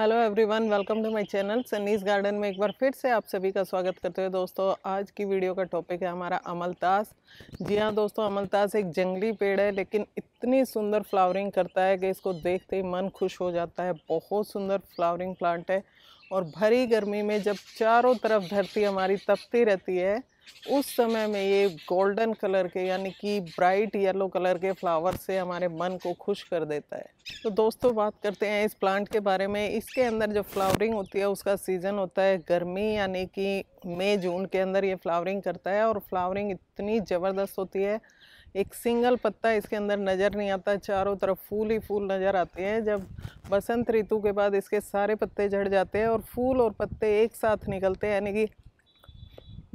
hello everyone welcome to my channel Sunny's garden में एक बार फिर से आप सभी का स्वागत करते हैं दोस्तों आज की वीडियो का टॉपिक है हमारा अमलतास जी हाँ दोस्तों अमलतास एक जंगली पेड़ है लेकिन इतनी सुंदर फ्लावरिंग करता है कि इसको देखते ही मन खुश हो जाता है बहुत सुंदर फ्लावरिंग प्लांट है और भरी गर्मी में जब चारों तरफ धरती हमारी तपती रहती है उस समय में ये गोल्डन कलर के यानी कि ब्राइट येलो कलर के फ्लावर से हमारे मन को खुश कर देता है तो दोस्तों बात करते हैं इस प्लांट के बारे में इसके अंदर जब फ्लावरिंग होती है उसका सीज़न होता है गर्मी यानी कि मई जून के अंदर ये फ्लावरिंग करता है और फ्लावरिंग इतनी ज़बरदस्त होती है एक सिंगल पत्ता इसके अंदर नज़र नहीं आता चारों तरफ फूल ही फूल नज़र आते हैं जब बसंत ऋतु के बाद इसके सारे पत्ते झड़ जाते हैं और फूल और पत्ते एक साथ निकलते हैं यानी कि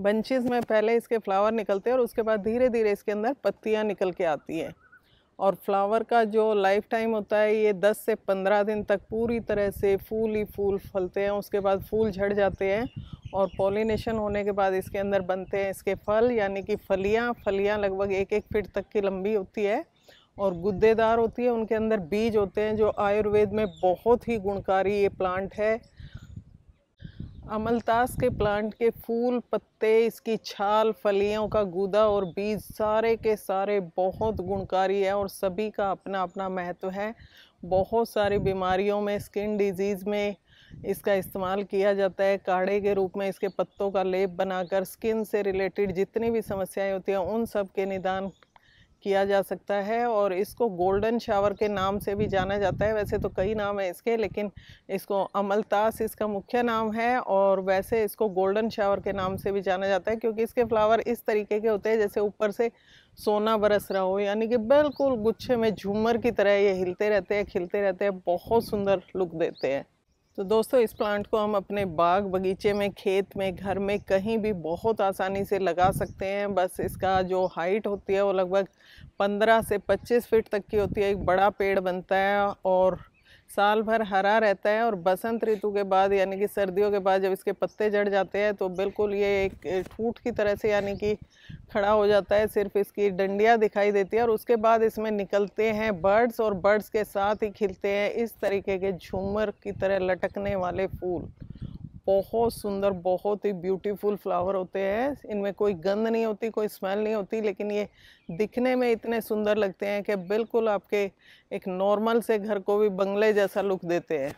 बंचेज में पहले इसके फ्लावर निकलते हैं और उसके बाद धीरे धीरे इसके अंदर पत्तियाँ निकल के आती हैं और फ्लावर का जो लाइफ टाइम होता है ये 10 से 15 दिन तक पूरी तरह से फूल ही फूल फलते हैं उसके बाद फूल झड़ जाते हैं और पॉलिनेशन होने के बाद इसके अंदर बनते हैं इसके फल यानी कि फलियाँ फलियाँ लगभग एक एक फिट तक की लंबी होती है और गुद्देदार होती है उनके अंदर बीज होते हैं जो आयुर्वेद में बहुत ही गुणकारी ये प्लांट है अमलतास के प्लांट के फूल पत्ते इसकी छाल फलियों का गूदा और बीज सारे के सारे बहुत गुणकारी है और सभी का अपना अपना महत्व है बहुत सारी बीमारियों में स्किन डिजीज़ में इसका इस्तेमाल किया जाता है काढ़े के रूप में इसके पत्तों का लेप बनाकर स्किन से रिलेटेड जितनी भी समस्याएं होती हैं उन सब के निदान किया जा सकता है और इसको गोल्डन शावर के नाम से भी जाना जाता है वैसे तो कई नाम है इसके लेकिन इसको अमलतास इसका मुख्य नाम है और वैसे इसको गोल्डन शावर के नाम से भी जाना जाता है क्योंकि इसके फ्लावर इस तरीके के होते हैं जैसे ऊपर से सोना बरस रहा हो यानी कि बिल्कुल गुच्छे में झूमर की तरह ये हिलते रहते हैं खिलते रहते हैं बहुत सुंदर लुक देते हैं तो दोस्तों इस प्लांट को हम अपने बाग बगीचे में खेत में घर में कहीं भी बहुत आसानी से लगा सकते हैं बस इसका जो हाइट होती है वो लगभग 15 से 25 फीट तक की होती है एक बड़ा पेड़ बनता है और साल भर हरा रहता है और बसंत ऋतु के बाद यानी कि सर्दियों के बाद जब इसके पत्ते जड़ जाते हैं तो बिल्कुल ये एक ठूट की तरह से यानी कि खड़ा हो जाता है सिर्फ इसकी डंडियाँ दिखाई देती है और उसके बाद इसमें निकलते हैं बर्ड्स और बर्ड्स के साथ ही खिलते हैं इस तरीके के झूमर की तरह लटकने वाले फूल बहुत सुंदर बहुत ही ब्यूटीफुल फ्लावर होते हैं इनमें कोई गंध नहीं होती कोई स्मेल नहीं होती लेकिन ये दिखने में इतने सुंदर लगते हैं कि बिल्कुल आपके एक नॉर्मल से घर को भी बंगले जैसा लुक देते हैं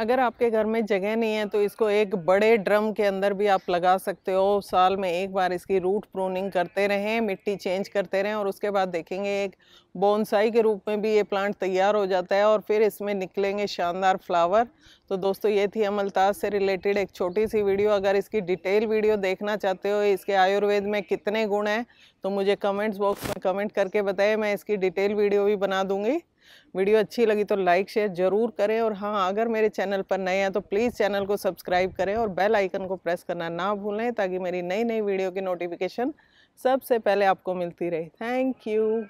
अगर आपके घर में जगह नहीं है तो इसको एक बड़े ड्रम के अंदर भी आप लगा सकते हो साल में एक बार इसकी रूट प्रोनिंग करते रहें मिट्टी चेंज करते रहें और उसके बाद देखेंगे एक बोनसाई के रूप में भी ये प्लांट तैयार हो जाता है और फिर इसमें निकलेंगे शानदार फ्लावर तो दोस्तों ये थी अमलताज से रिलेटेड एक छोटी सी वीडियो अगर इसकी डिटेल वीडियो देखना चाहते हो इसके आयुर्वेद में कितने गुण हैं तो मुझे कमेंट्स बॉक्स में कमेंट करके बताएं मैं इसकी डिटेल वीडियो भी बना दूँगी वीडियो अच्छी लगी तो लाइक शेयर ज़रूर करें और हाँ अगर मेरे चैनल पर नए हैं तो प्लीज़ चैनल को सब्सक्राइब करें और बेल आइकन को प्रेस करना ना भूलें ताकि मेरी नई नई वीडियो की नोटिफिकेशन सबसे पहले आपको मिलती रहे थैंक यू